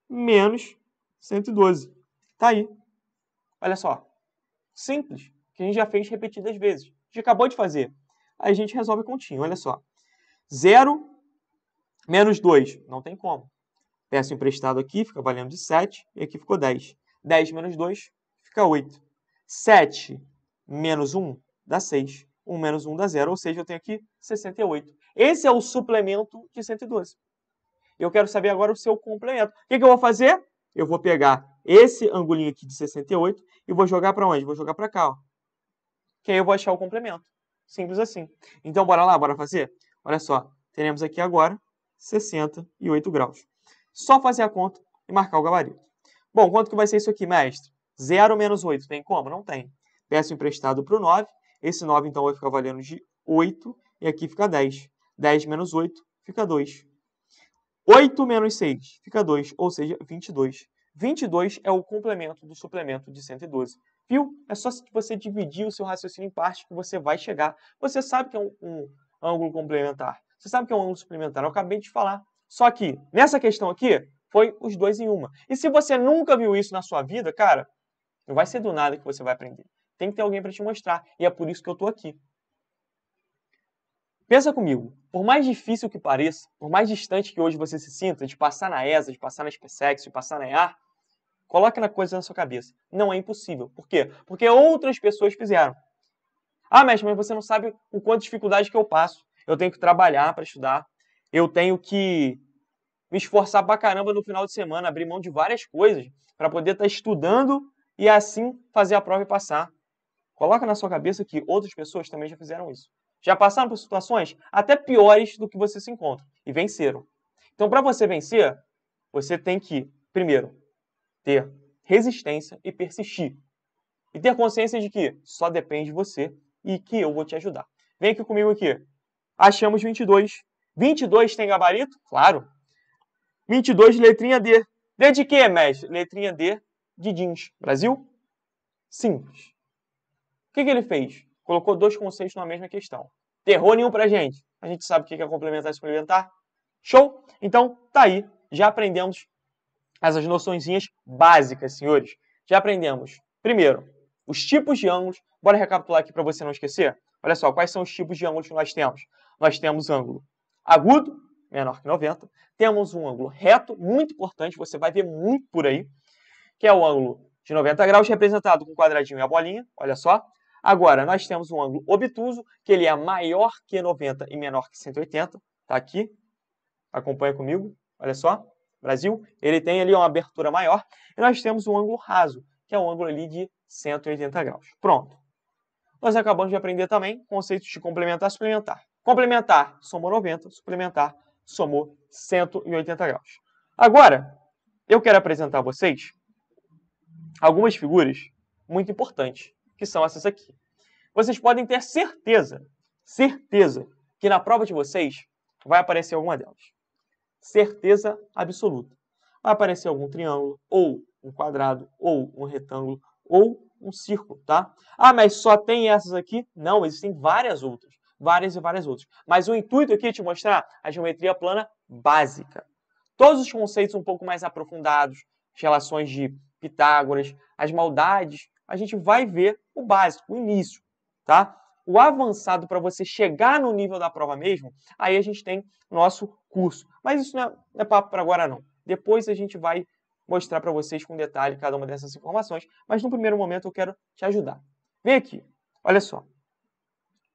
menos 112. Tá aí. Olha só. Simples, que a gente já fez repetidas vezes. A gente acabou de fazer. Aí a gente resolve continho. Olha só. 0 menos 2. Não tem como. Peço emprestado aqui, fica valendo de 7, e aqui ficou 10. 10 menos 2 fica 8. 7 menos 1 dá 6. 1 menos 1 dá 0, ou seja, eu tenho aqui 68. Esse é o suplemento de 112. Eu quero saber agora o seu complemento. O que, que eu vou fazer? Eu vou pegar esse angulinho aqui de 68 e vou jogar para onde? Vou jogar para cá, ó. que aí eu vou achar o complemento. Simples assim. Então, bora lá, bora fazer? Olha só, teremos aqui agora 68 graus. Só fazer a conta e marcar o gabarito. Bom, quanto que vai ser isso aqui, mestre? 0 menos 8, tem como? Não tem. Peço emprestado para o 9. Esse 9, então, vai ficar valendo de 8. E aqui fica 10. 10 menos 8 fica 2. 8 menos 6 fica 2, ou seja, 22. 22 é o complemento do suplemento de 112. Viu? É só se você dividir o seu raciocínio em partes que você vai chegar. Você sabe que é um, um ângulo complementar. Você sabe que é um ângulo suplementar. Eu acabei de falar. Só que nessa questão aqui, foi os dois em uma. E se você nunca viu isso na sua vida, cara, não vai ser do nada que você vai aprender. Tem que ter alguém para te mostrar. E é por isso que eu estou aqui. Pensa comigo, por mais difícil que pareça, por mais distante que hoje você se sinta de passar na ESA, de passar na SpaceX, de passar na EAR, coloque na coisa na sua cabeça. Não é impossível. Por quê? Porque outras pessoas fizeram. Ah, mestre, mas você não sabe o quanto dificuldade que eu passo. Eu tenho que trabalhar para estudar, eu tenho que me esforçar pra caramba no final de semana, abrir mão de várias coisas para poder estar tá estudando e assim fazer a prova e passar. Coloca na sua cabeça que outras pessoas também já fizeram isso. Já passaram por situações até piores do que você se encontra e venceram. Então, para você vencer, você tem que, primeiro, ter resistência e persistir. E ter consciência de que só depende de você e que eu vou te ajudar. Vem aqui comigo aqui. Achamos 22 22 tem gabarito? Claro. 22, letrinha D. D de quê, mestre? Letrinha D de jeans. Brasil? Simples. O que, que ele fez? Colocou dois conceitos na mesma questão. Terror nenhum pra gente. A gente sabe o que é complementar e suplementar. Show? Então, tá aí. Já aprendemos essas noçõezinhas básicas, senhores. Já aprendemos, primeiro, os tipos de ângulos. Bora recapitular aqui para você não esquecer? Olha só, quais são os tipos de ângulos que nós temos? Nós temos ângulo agudo, menor que 90. Temos um ângulo reto, muito importante, você vai ver muito por aí, que é o ângulo de 90 graus, representado com um quadradinho e a bolinha, olha só. Agora, nós temos um ângulo obtuso, que ele é maior que 90 e menor que 180, tá aqui, acompanha comigo, olha só, Brasil, ele tem ali uma abertura maior, e nós temos um ângulo raso, que é um ângulo ali de 180 graus. Pronto. Nós acabamos de aprender também conceitos de complementar e suplementar. Complementar, somou 90. Suplementar, somou 180 graus. Agora, eu quero apresentar a vocês algumas figuras muito importantes, que são essas aqui. Vocês podem ter certeza, certeza, que na prova de vocês vai aparecer alguma delas. Certeza absoluta. Vai aparecer algum triângulo, ou um quadrado, ou um retângulo, ou um círculo, tá? Ah, mas só tem essas aqui? Não, existem várias outras várias e várias outras. Mas o intuito aqui é te mostrar a geometria plana básica. Todos os conceitos um pouco mais aprofundados, as relações de Pitágoras, as maldades, a gente vai ver o básico, o início, tá? O avançado para você chegar no nível da prova mesmo, aí a gente tem nosso curso. Mas isso não é, não é papo para agora não. Depois a gente vai mostrar para vocês com detalhe cada uma dessas informações, mas no primeiro momento eu quero te ajudar. Vem aqui, olha só.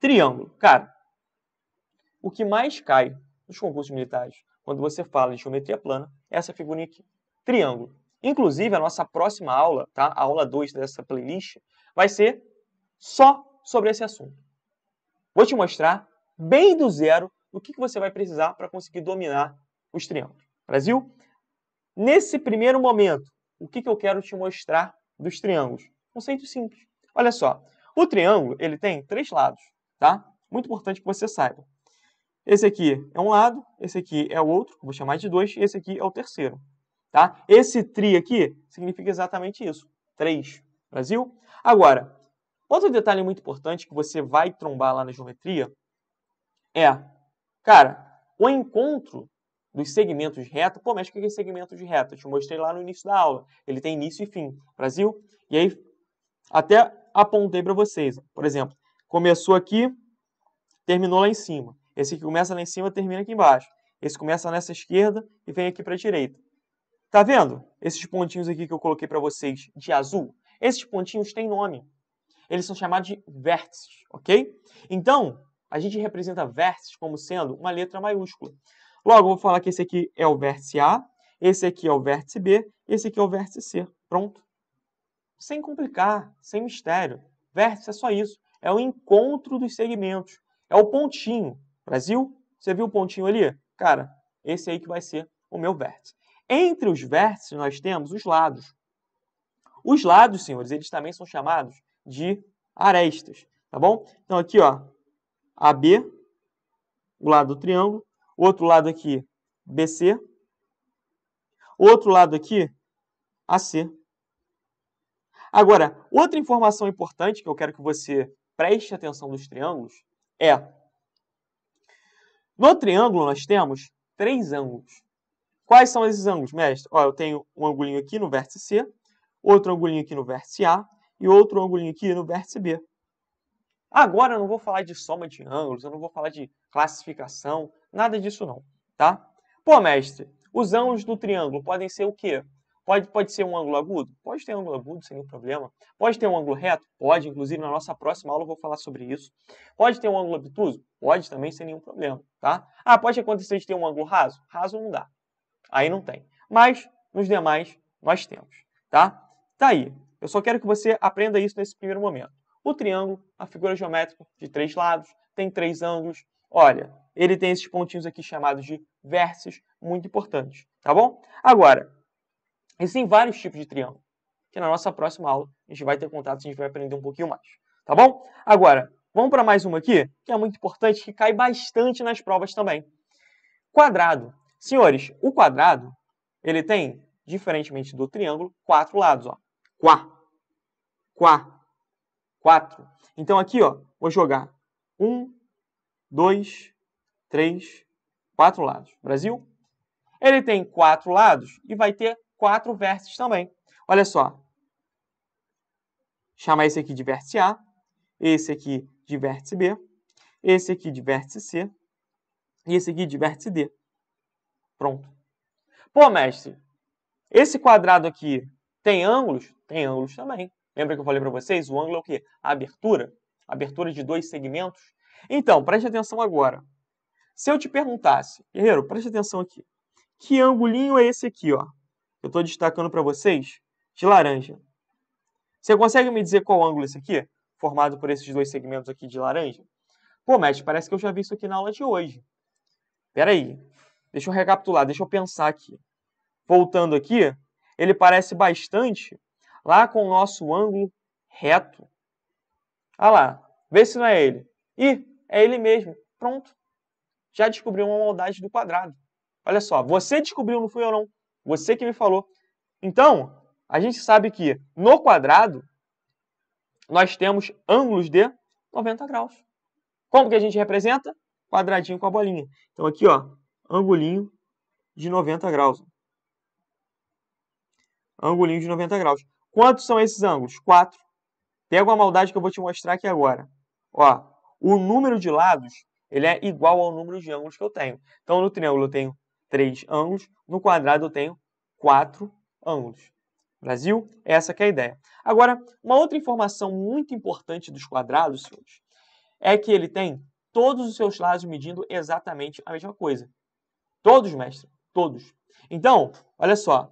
Triângulo. Cara, o que mais cai nos concursos militares, quando você fala em geometria plana, é essa figurinha aqui. Triângulo. Inclusive, a nossa próxima aula, tá? a aula 2 dessa playlist, vai ser só sobre esse assunto. Vou te mostrar, bem do zero, o que você vai precisar para conseguir dominar os triângulos. Brasil? Nesse primeiro momento, o que eu quero te mostrar dos triângulos? Conceito simples. Olha só, o triângulo ele tem três lados tá? Muito importante que você saiba. Esse aqui é um lado, esse aqui é o outro, vou chamar de 2, e esse aqui é o terceiro, tá? Esse tri aqui significa exatamente isso, 3, Brasil? Agora, outro detalhe muito importante que você vai trombar lá na geometria é, cara, o encontro dos segmentos de reta. Pô, mas o que é segmento de reta? Eu te mostrei lá no início da aula. Ele tem início e fim. Brasil? E aí, até apontei para vocês. Por exemplo, começou aqui, terminou lá em cima. Esse que começa lá em cima termina aqui embaixo. Esse começa nessa esquerda e vem aqui para a direita. Tá vendo? Esses pontinhos aqui que eu coloquei para vocês de azul, esses pontinhos têm nome. Eles são chamados de vértices, ok? Então, a gente representa vértices como sendo uma letra maiúscula. Logo, eu vou falar que esse aqui é o vértice A, esse aqui é o vértice B, esse aqui é o vértice C. Pronto. Sem complicar, sem mistério. Vértice é só isso é o encontro dos segmentos. É o pontinho. Brasil, você viu o pontinho ali? Cara, esse aí que vai ser o meu vértice. Entre os vértices, nós temos os lados. Os lados, senhores, eles também são chamados de arestas, tá bom? Então, aqui, ó, AB, o lado do triângulo. Outro lado aqui, BC. Outro lado aqui, AC. Agora, outra informação importante que eu quero que você preste atenção nos triângulos é: no triângulo nós temos três ângulos. Quais são esses ângulos, mestre? Ó, eu tenho um angulinho aqui no vértice C, outro angulinho aqui no vértice A e outro angulinho aqui no vértice B. Agora eu não vou falar de soma de ângulos, eu não vou falar de classificação, nada disso não, tá? Pô, mestre, os ângulos do triângulo podem ser o quê? Pode, pode ser um ângulo agudo? Pode ter ângulo agudo, sem nenhum problema. Pode ter um ângulo reto? Pode, inclusive na nossa próxima aula eu vou falar sobre isso. Pode ter um ângulo obtuso? Pode também, sem nenhum problema, tá? Ah, pode acontecer de ter um ângulo raso? Raso não dá. Aí não tem. Mas, nos demais, nós temos, tá? Tá aí. Eu só quero que você aprenda isso nesse primeiro momento. O triângulo, a figura geométrica de três lados, tem três ângulos. Olha, ele tem esses pontinhos aqui chamados de vértices, muito importantes, tá bom? Agora, Existem vários tipos de triângulo, que na nossa próxima aula a gente vai ter contato, a gente vai aprender um pouquinho mais. Tá bom? Agora, vamos para mais uma aqui, que é muito importante, que cai bastante nas provas também. Quadrado. Senhores, o quadrado, ele tem, diferentemente do triângulo, quatro lados. Ó. Quá, quá, quatro. Então aqui, ó, vou jogar um, dois, três, quatro lados. Brasil? Ele tem quatro lados e vai ter quatro vértices também. Olha só. Chamar esse aqui de vértice A, esse aqui de vértice B, esse aqui de vértice C e esse aqui de vértice D. Pronto. Pô, mestre, esse quadrado aqui tem ângulos? Tem ângulos também. Lembra que eu falei para vocês? O ângulo é o quê? A abertura. A abertura de dois segmentos. Então, preste atenção agora. Se eu te perguntasse, guerreiro, preste atenção aqui. Que angulinho é esse aqui, ó? eu estou destacando para vocês de laranja. Você consegue me dizer qual ângulo é esse aqui? Formado por esses dois segmentos aqui de laranja? Pô, mestre, parece que eu já vi isso aqui na aula de hoje. Peraí, deixa eu recapitular, deixa eu pensar aqui. Voltando aqui, ele parece bastante lá com o nosso ângulo reto. Olha ah lá, vê se não é ele. Ih, é ele mesmo. Pronto. Já descobriu uma maldade do quadrado. Olha só, você descobriu, não fui eu não. Você que me falou. Então, a gente sabe que no quadrado nós temos ângulos de 90 graus. Como que a gente representa? Quadradinho com a bolinha. Então aqui, ó, angulinho de 90 graus. Angulinho de 90 graus. Quantos são esses ângulos? 4. Pega uma maldade que eu vou te mostrar aqui agora. Ó, o número de lados, ele é igual ao número de ângulos que eu tenho. Então no triângulo eu tenho três ângulos, no quadrado eu tenho quatro ângulos. Brasil, essa é a ideia. Agora, uma outra informação muito importante dos quadrados, senhores, é que ele tem todos os seus lados medindo exatamente a mesma coisa. Todos, mestre, todos. Então, olha só,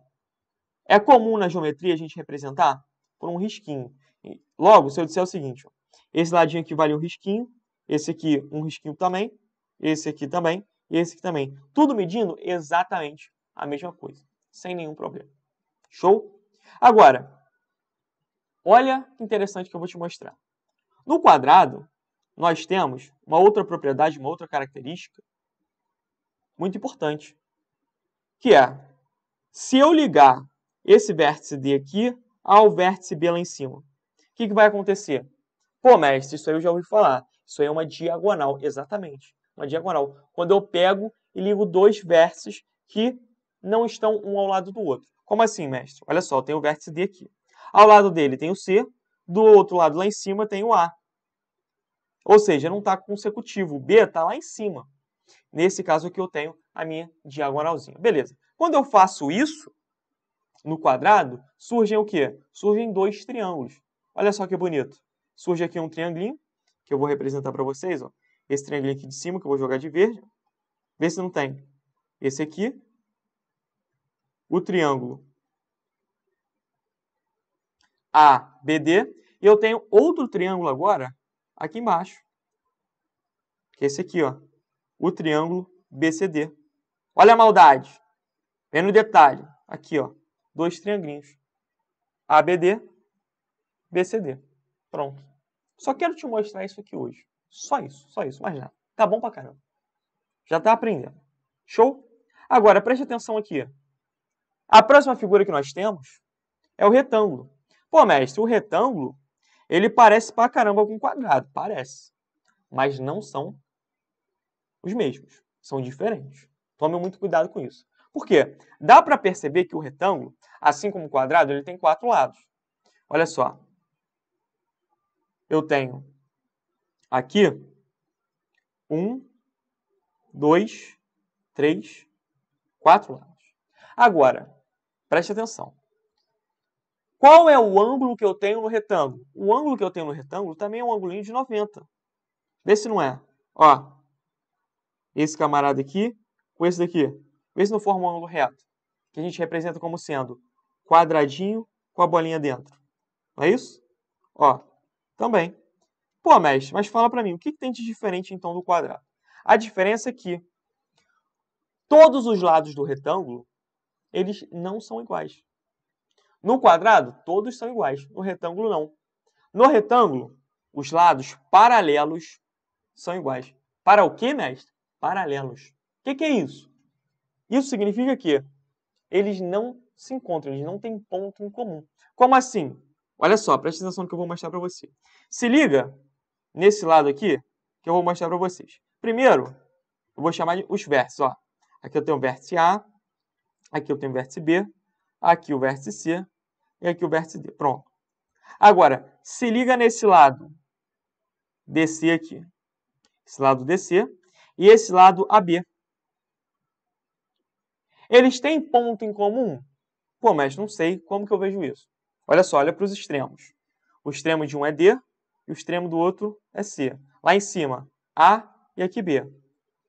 é comum na geometria a gente representar por um risquinho. Logo, se eu disser o seguinte, ó, esse ladinho aqui vale um risquinho, esse aqui um risquinho também, esse aqui também e esse aqui também. Tudo medindo exatamente a mesma coisa, sem nenhum problema. Show? Agora, olha que interessante que eu vou te mostrar. No quadrado, nós temos uma outra propriedade, uma outra característica muito importante, que é se eu ligar esse vértice D aqui ao vértice B lá em cima, o que, que vai acontecer? Pô, mestre, isso aí eu já ouvi falar. Isso aí é uma diagonal, exatamente uma diagonal. Quando eu pego e ligo dois vértices que não estão um ao lado do outro. Como assim, mestre? Olha só, tem o vértice D aqui. Ao lado dele tem o C, do outro lado lá em cima tem o A. Ou seja, não está consecutivo. O B está lá em cima. Nesse caso aqui eu tenho a minha diagonalzinha. Beleza. Quando eu faço isso no quadrado, surgem o quê? Surgem dois triângulos. Olha só que bonito. Surge aqui um triangulinho, que eu vou representar para vocês. Ó esse triângulo aqui de cima, que eu vou jogar de verde. Vê se não tem. Esse aqui. O triângulo ABD. E eu tenho outro triângulo agora aqui embaixo. Que é esse aqui, ó. O triângulo BCD. Olha a maldade. Vendo o detalhe. Aqui, ó. Dois triangulinhos. ABD, BCD. Pronto. Só quero te mostrar isso aqui hoje. Só isso, só isso, mais nada. Tá bom pra caramba. Já tá aprendendo. Show? Agora, preste atenção aqui. A próxima figura que nós temos é o retângulo. Pô, mestre, o retângulo, ele parece pra caramba com quadrado. Parece. Mas não são os mesmos. São diferentes. Tome muito cuidado com isso. Por quê? Dá para perceber que o retângulo, assim como o quadrado, ele tem quatro lados. Olha só. Eu tenho Aqui, um, dois, três, quatro lados. Agora, preste atenção. Qual é o ângulo que eu tenho no retângulo? O ângulo que eu tenho no retângulo também é um angulinho de 90. Vê se não é. Ó, esse camarada aqui com esse daqui. Vê se não forma um ângulo reto, que a gente representa como sendo quadradinho com a bolinha dentro. Não é isso? Ó, também. Pô, mestre, mas fala para mim, o que, que tem de diferente então do quadrado? A diferença é que todos os lados do retângulo, eles não são iguais. No quadrado, todos são iguais. No retângulo, não. No retângulo, os lados paralelos são iguais. Para o que, mestre? Paralelos. O que, que é isso? Isso significa que eles não se encontram, eles não têm ponto em comum. Como assim? Olha só, presta atenção no que eu vou mostrar para você. Se liga nesse lado aqui, que eu vou mostrar para vocês. Primeiro, eu vou chamar de os vértices. Ó. Aqui eu tenho o vértice A, aqui eu tenho o vértice B, aqui o vértice C e aqui o vértice D. Pronto. Agora, se liga nesse lado DC aqui. Esse lado DC e esse lado AB. Eles têm ponto em comum? Pô, mas não sei como que eu vejo isso. Olha só, olha para os extremos. O extremo de um é D e o extremo do outro é C. Lá em cima, A e aqui B.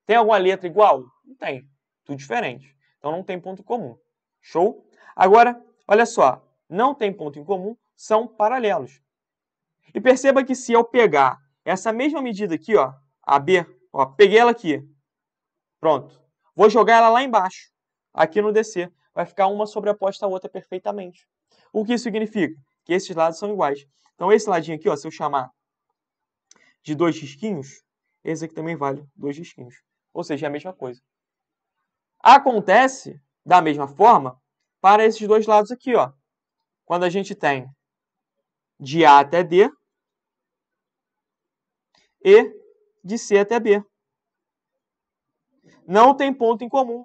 Tem alguma letra igual? Não tem. Tudo diferente. Então não tem ponto em comum. Show? Agora, olha só. Não tem ponto em comum, são paralelos. E perceba que se eu pegar essa mesma medida aqui, ó, a B, ó, peguei ela aqui. Pronto. Vou jogar ela lá embaixo, aqui no DC. Vai ficar uma sobreposta à outra perfeitamente. O que isso significa? Que esses lados são iguais. Então, esse ladinho aqui, ó, se eu chamar de dois risquinhos, esse aqui também vale dois risquinhos. Ou seja, é a mesma coisa. Acontece, da mesma forma, para esses dois lados aqui. Ó. Quando a gente tem de A até D e de C até B. Não tem ponto em comum.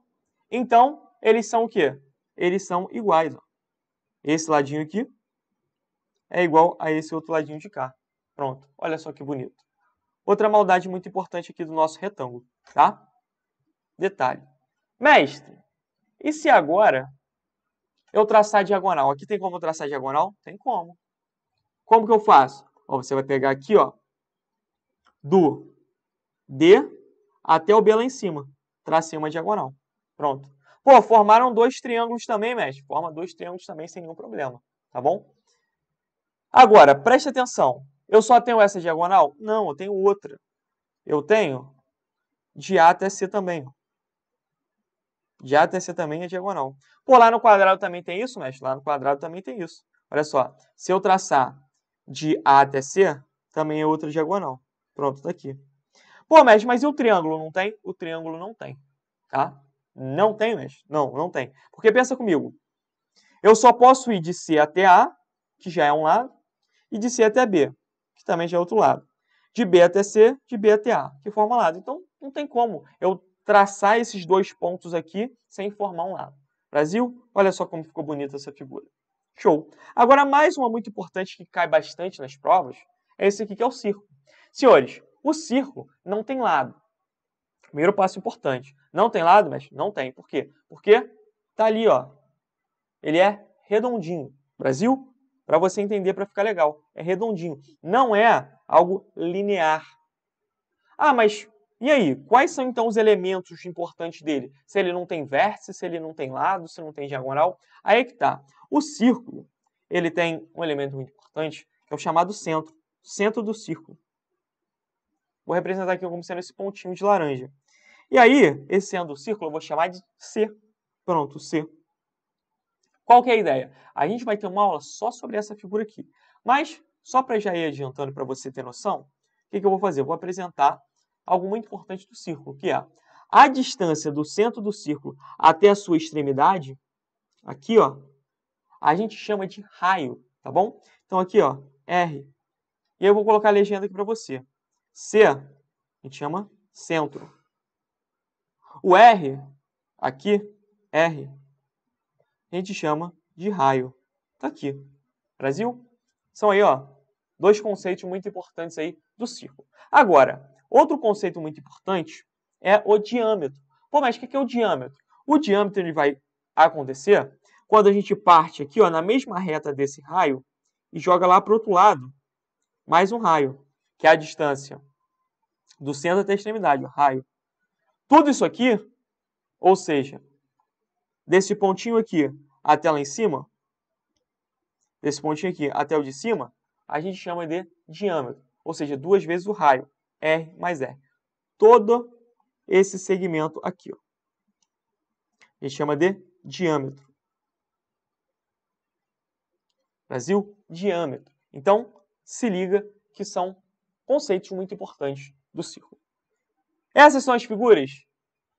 Então, eles são o quê? Eles são iguais. Ó. Esse ladinho aqui é igual a esse outro ladinho de cá. Pronto, olha só que bonito. Outra maldade muito importante aqui do nosso retângulo, tá? Detalhe. Mestre, e se agora eu traçar diagonal? Aqui tem como traçar diagonal? Tem como. Como que eu faço? Ó, você vai pegar aqui, ó, do D até o B lá em cima. Tracei uma diagonal. Pronto. Pô, formaram dois triângulos também, mestre. Forma dois triângulos também sem nenhum problema, tá bom? Agora, preste atenção. Eu só tenho essa diagonal? Não, eu tenho outra. Eu tenho de A até C também. De A até C também é diagonal. Pô, lá no quadrado também tem isso, mestre? Lá no quadrado também tem isso. Olha só, se eu traçar de A até C, também é outra diagonal. Pronto, tá aqui. Pô, mestre, mas e o triângulo não tem? O triângulo não tem, tá? Não tem, mestre? Não, não tem. Porque pensa comigo. Eu só posso ir de C até A, que já é um lado, e de C até B, que também já é outro lado. De B até C, de B até A, que forma lado. Então, não tem como eu traçar esses dois pontos aqui sem formar um lado. Brasil, olha só como ficou bonita essa figura. Show! Agora, mais uma muito importante que cai bastante nas provas é esse aqui que é o círculo. Senhores, o círculo não tem lado. Primeiro passo importante. Não tem lado, mas não tem. Por quê? Porque tá ali, ó. Ele é redondinho. Brasil, para você entender, para ficar legal. É redondinho. Não é algo linear. Ah, mas e aí? Quais são então os elementos importantes dele? Se ele não tem vértice, se ele não tem lado, se não tem diagonal? Aí é que tá. O círculo, ele tem um elemento muito importante, que é o chamado centro. Centro do círculo. Vou representar aqui como sendo esse pontinho de laranja. E aí, esse centro do círculo eu vou chamar de C. Pronto, C. Qual que é a ideia? A gente vai ter uma aula só sobre essa figura aqui. Mas, só para já ir adiantando para você ter noção, o que, que eu vou fazer? Eu vou apresentar algo muito importante do círculo, que é a distância do centro do círculo até a sua extremidade, aqui, ó, a gente chama de raio, tá bom? Então, aqui, ó, R. E eu vou colocar a legenda aqui para você. C, a gente chama centro. O R, aqui, R, a gente chama de raio. Tá aqui. Brasil? São aí, ó, dois conceitos muito importantes aí do círculo. Agora, outro conceito muito importante é o diâmetro. Pô, mas o que é o diâmetro? O diâmetro ele vai acontecer quando a gente parte aqui, ó, na mesma reta desse raio e joga lá para o outro lado mais um raio, que é a distância do centro até a extremidade, o raio. Tudo isso aqui, ou seja, desse pontinho aqui até lá em cima, desse pontinho aqui até o de cima, a gente chama de diâmetro, ou seja, duas vezes o raio, R mais R. Todo esse segmento aqui. Ó. A gente chama de diâmetro. Brasil, diâmetro. Então, se liga que são conceitos muito importantes do círculo. Essas são as figuras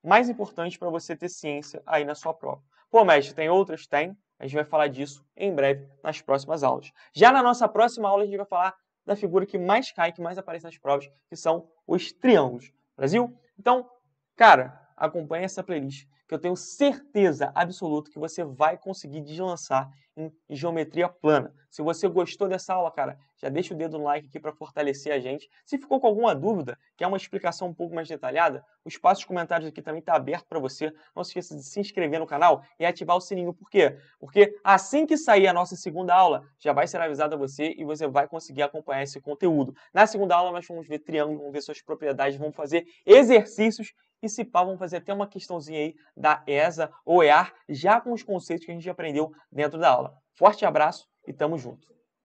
mais importante para você ter ciência aí na sua prova. Pô, mestre, tem outras? Tem. A gente vai falar disso em breve nas próximas aulas. Já na nossa próxima aula, a gente vai falar da figura que mais cai, que mais aparece nas provas, que são os triângulos. Brasil? Então, cara, acompanha essa playlist que eu tenho certeza absoluta que você vai conseguir deslançar em geometria plana. Se você gostou dessa aula, cara, já deixa o dedo no like aqui para fortalecer a gente. Se ficou com alguma dúvida, quer uma explicação um pouco mais detalhada, o espaço de comentários aqui também está aberto para você. Não se esqueça de se inscrever no canal e ativar o sininho. Por quê? Porque assim que sair a nossa segunda aula, já vai ser avisado a você e você vai conseguir acompanhar esse conteúdo. Na segunda aula, nós vamos ver triângulo, vamos ver suas propriedades, vamos fazer exercícios e se pá, vamos fazer até uma questãozinha aí da ESA ou EAR, já com os conceitos que a gente aprendeu dentro da aula. Forte abraço e tamo junto!